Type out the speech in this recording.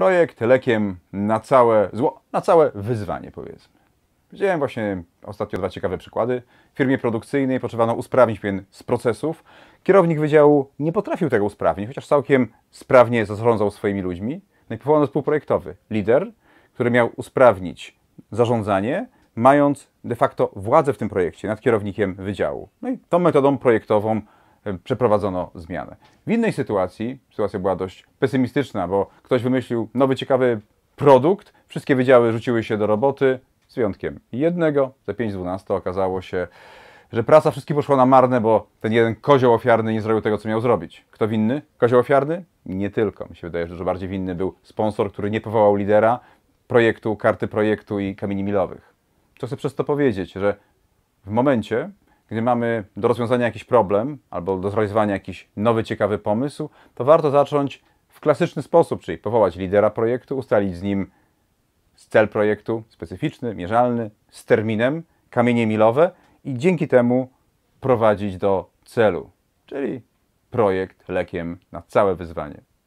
projekt lekiem na całe zło, na całe wyzwanie powiedzmy. Widziałem właśnie ostatnio dwa ciekawe przykłady. W firmie produkcyjnej potrzebano usprawnić pewien z procesów. Kierownik wydziału nie potrafił tego usprawnić, chociaż całkiem sprawnie zarządzał swoimi ludźmi. No i powołano współprojektowy projektowy. Lider, który miał usprawnić zarządzanie, mając de facto władzę w tym projekcie nad kierownikiem wydziału. No i tą metodą projektową E, przeprowadzono zmianę. W innej sytuacji, sytuacja była dość pesymistyczna, bo ktoś wymyślił nowy, ciekawy produkt, wszystkie wydziały rzuciły się do roboty, z wyjątkiem jednego, za 5-12 okazało się, że praca wszystkich poszła na marne, bo ten jeden kozioł ofiarny nie zrobił tego, co miał zrobić. Kto winny? Kozioł ofiarny? Nie tylko. Mi się wydaje, że dużo bardziej winny był sponsor, który nie powołał lidera projektu, karty projektu i kamieni milowych. Co chcę przez to powiedzieć, że w momencie, gdy mamy do rozwiązania jakiś problem albo do zrealizowania jakiś nowy, ciekawy pomysł, to warto zacząć w klasyczny sposób, czyli powołać lidera projektu, ustalić z nim cel projektu specyficzny, mierzalny, z terminem, kamienie milowe i dzięki temu prowadzić do celu, czyli projekt lekiem na całe wyzwanie.